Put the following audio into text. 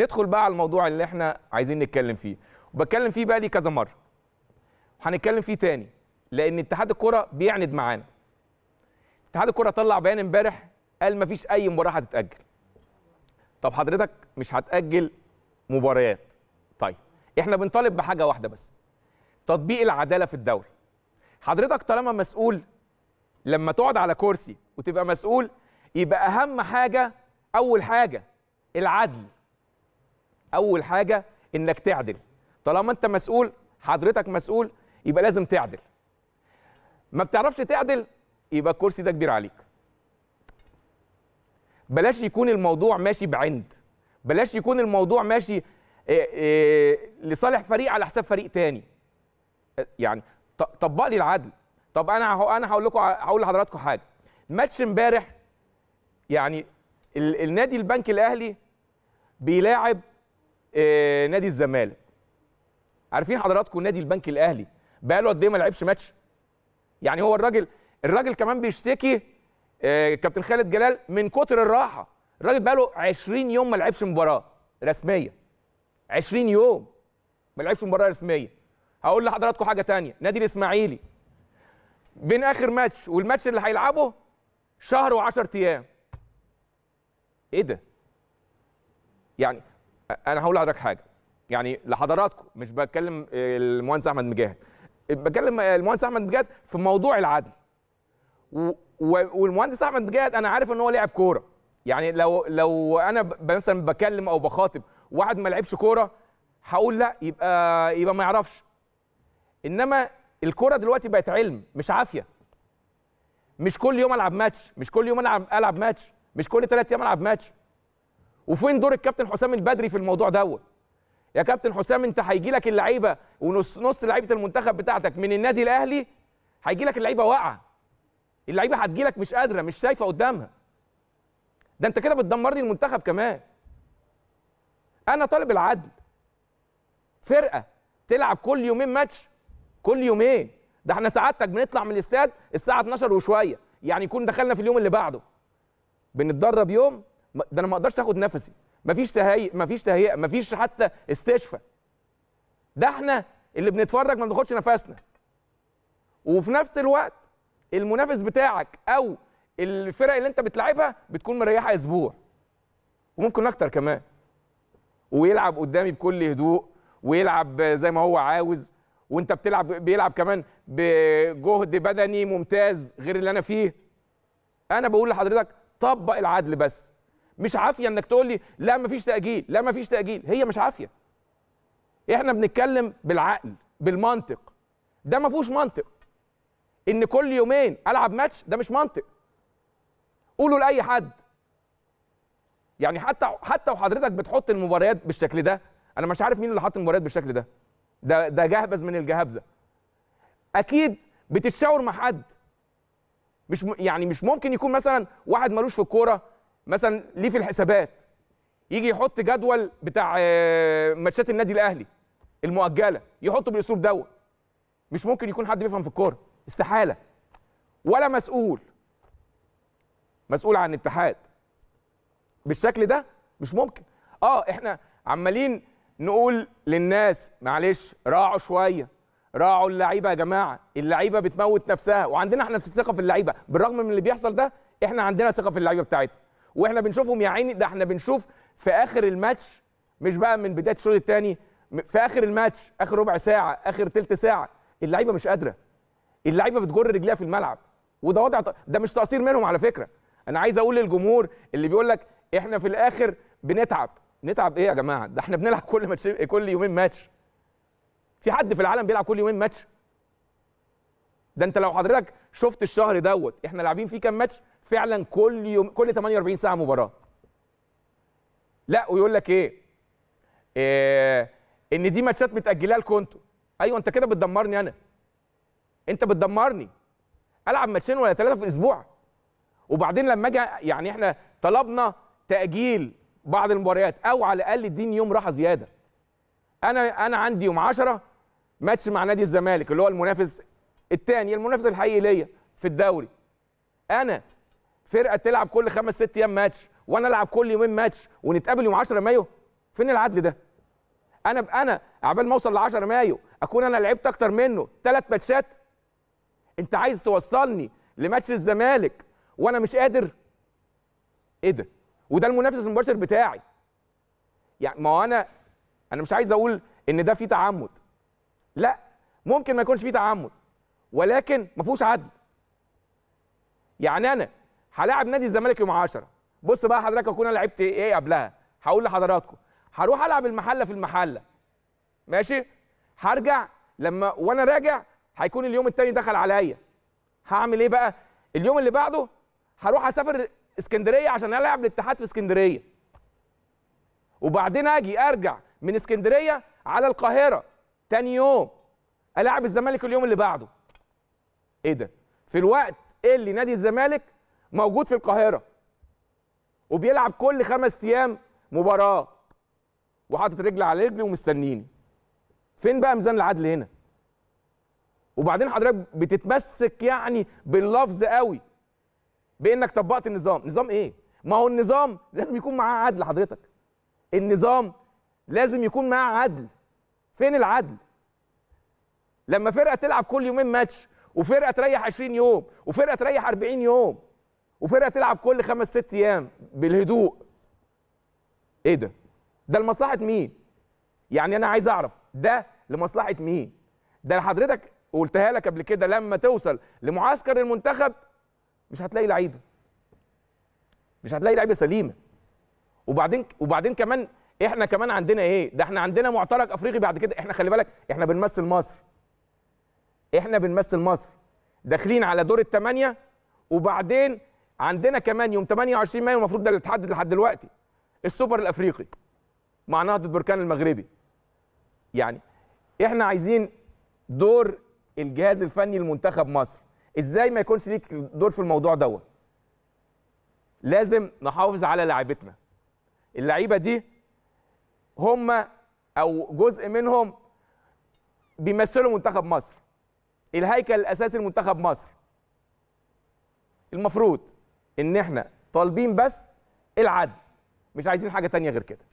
ندخل بقى على الموضوع اللي احنا عايزين نتكلم فيه وبتكلم فيه بقى لي كذا مره وهنتكلم فيه تاني لان اتحاد الكره بيعند معانا اتحاد الكره طلع بيان امبارح قال مفيش اي مباراه هتتاجل طب حضرتك مش هتاجل مباريات طيب احنا بنطالب بحاجه واحده بس تطبيق العداله في الدوري حضرتك طالما مسؤول لما تقعد على كرسي وتبقى مسؤول يبقى اهم حاجه اول حاجه العدل اول حاجه انك تعدل طالما انت مسؤول حضرتك مسؤول يبقى لازم تعدل ما بتعرفش تعدل يبقى الكرسي ده كبير عليك بلاش يكون الموضوع ماشي بعند بلاش يكون الموضوع ماشي آه، آه، لصالح فريق على حساب فريق تاني يعني طبق لي العدل طب انا انا هقول لكم هقول لحضراتكم حاجه ماتش امبارح يعني النادي البنك الاهلي بيلاعب آه، نادي الزمالك عارفين حضراتكم نادي البنك الاهلي بقاله قد ايه ما لعبش ماتش يعني هو الراجل الراجل كمان بيشتكي آه، كابتن خالد جلال من كتر الراحه الراجل بقاله 20 يوم ما لعبش مباراه رسميه 20 يوم ما لعبش مباراه رسميه هقول لحضراتكم حاجه تانية نادي الاسماعيلي بين اخر ماتش والماتش اللي هيلعبه شهر و10 ايام ايه ده يعني انا هقول لحضرتك حاجه يعني لحضراتكم مش بتكلم المهندس احمد مجاهد بتكلم المهندس احمد مجاهد في موضوع العدل و... والمهندس احمد مجاهد انا عارف ان هو لاعب كوره يعني لو لو انا مثلا بكلم او بخاطب واحد ما لعبش كوره هقول لا يبقى يبقى ما يعرفش انما الكوره دلوقتي بقت علم مش عافيه مش كل يوم العب ماتش مش كل يوم العب العب ماتش مش كل ثلاث ايام العب ماتش وفين دور الكابتن حسام البدري في الموضوع دوت يا كابتن حسام انت هيجي لك اللعيبه ونص نص لعيبه المنتخب بتاعتك من النادي الاهلي هيجي لك اللعيبه واقعه اللعيبه هتجي لك مش قادره مش شايفه قدامها ده انت كده بتدمر لي المنتخب كمان انا طالب العدل فرقه تلعب كل يومين ماتش كل يومين ده احنا سعادتك بنطلع من الاستاد الساعه 12 وشويه يعني يكون دخلنا في اليوم اللي بعده بنتدرب يوم ده انا ما اقدرش اخد نفسي مفيش تهيئ مفيش تهيئه مفيش حتى استشفى ده احنا اللي بنتفرج ما بناخدش نفسنا وفي نفس الوقت المنافس بتاعك او الفرق اللي انت بتلعبها بتكون مريحه اسبوع وممكن اكتر كمان ويلعب قدامي بكل هدوء ويلعب زي ما هو عاوز وانت بتلعب بيلعب كمان بجهد بدني ممتاز غير اللي انا فيه انا بقول لحضرتك طبق العدل بس مش عافيه انك تقول لي لا مفيش تاجيل لا مفيش تاجيل هي مش عافيه احنا بنتكلم بالعقل بالمنطق ده ما فيهوش منطق ان كل يومين العب ماتش ده مش منطق قولوا لاي حد يعني حتى حتى وحضرتك بتحط المباريات بالشكل ده انا مش عارف مين اللي حط المباريات بالشكل ده ده ده جهبذ من الجهبذه اكيد بتتشاور مع حد مش يعني مش ممكن يكون مثلا واحد ملوش في الكوره مثلا ليه في الحسابات يجي يحط جدول بتاع آه، ماتشات النادي الاهلي المؤجله يحطه بالاسلوب دوت مش ممكن يكون حد بيفهم في الكوره استحاله ولا مسؤول مسؤول عن الاتحاد بالشكل ده مش ممكن اه احنا عمالين نقول للناس معلش راعوا شويه راعوا اللعيبه يا جماعه اللعيبه بتموت نفسها وعندنا احنا في الثقه في اللعيبه بالرغم من اللي بيحصل ده احنا عندنا ثقه في اللعيبه بتاعتنا واحنا بنشوفهم يا عيني ده احنا بنشوف في اخر الماتش مش بقى من بدايه الشوط الثاني في اخر الماتش اخر ربع ساعه اخر ثلث ساعه اللعيبه مش قادره اللعيبه بتجر رجليها في الملعب وده وضع ده مش تقصير منهم على فكره انا عايز اقول للجمهور اللي بيقول لك احنا في الاخر بنتعب نتعب ايه يا جماعه ده احنا بنلعب كل ماتش كل يومين ماتش في حد في العالم بيلعب كل يومين ماتش ده انت لو حضرتك شفت الشهر دوت احنا لاعبين فيه كام ماتش فعلا كل يوم كل 48 ساعه مباراه لا ويقول لك ايه, إيه ان دي ماتشات متاجله لكم انتوا ايوه انت كده بتدمرني انا انت بتدمرني العب ماتشين ولا ثلاثه في الاسبوع وبعدين لما اجي يعني احنا طلبنا تاجيل بعض المباريات او على الاقل اديني يوم راحه زياده انا انا عندي يوم 10 ماتش مع نادي الزمالك اللي هو المنافس الثاني المنافس الحقيقي ليا في الدوري انا فرقه تلعب كل خمس ست ايام ماتش وانا العب كل يومين ماتش ونتقابل يوم 10 مايو فين العدل ده انا انا عبال ما اوصل ل 10 مايو اكون انا لعبت اكتر منه ثلاث ماتشات انت عايز توصلني لماتش الزمالك وانا مش قادر ايه ده وده المنافس المباشر بتاعي يعني ما هو انا انا مش عايز اقول ان ده فيه تعمد لا ممكن ما يكونش فيه تعمد ولكن ما فيهوش عدل يعني انا هلاعب نادي الزمالك يوم 10 بص بقى حضرتك اكون انا لعبت ايه قبلها هقول لحضراتكم هروح العب المحله في المحله ماشي هرجع لما وانا راجع هيكون اليوم الثاني دخل عليا هعمل ايه بقى اليوم اللي بعده هروح اسافر اسكندريه عشان العب الاتحاد في اسكندريه وبعدين اجي ارجع من اسكندريه على القاهره تاني يوم العب الزمالك اليوم اللي بعده ايه ده في الوقت اللي نادي الزمالك موجود في القاهره وبيلعب كل خمس ايام مباراه وحاطط رجل على رجل ومستنيني فين بقى ميزان العدل هنا وبعدين حضرتك بتتمسك يعني باللفظ قوي بانك طبقت النظام نظام ايه ما هو النظام لازم يكون معاه عدل حضرتك النظام لازم يكون معاه عدل فين العدل لما فرقه تلعب كل يومين ماتش وفرقه تريح 20 يوم وفرقه تريح 40 يوم وفرقه تلعب كل خمس ست ايام بالهدوء ايه ده؟ ده لمصلحه مين؟ يعني انا عايز اعرف ده لمصلحه مين؟ ده حضرتك قلتها لك قبل كده لما توصل لمعسكر المنتخب مش هتلاقي لعيبه مش هتلاقي لعيبه سليمه وبعدين وبعدين كمان احنا كمان عندنا ايه ده احنا عندنا معترك افريقي بعد كده احنا خلي بالك احنا بنمثل مصر احنا بنمثل مصر داخلين على دور الثمانيه وبعدين عندنا كمان يوم 28 مايو المفروض ده اللي اتحدد لحد دلوقتي السوبر الافريقي مع نهضه بركان المغربي يعني احنا عايزين دور الجهاز الفني لمنتخب مصر ازاي ما يكونش ليك دور في الموضوع دوت لازم نحافظ على لاعيبتنا اللعيبه دي هم او جزء منهم بيمثلوا منتخب مصر الهيكل الاساسي لمنتخب مصر المفروض ان احنا طالبين بس العدل مش عايزين حاجه تانية غير كده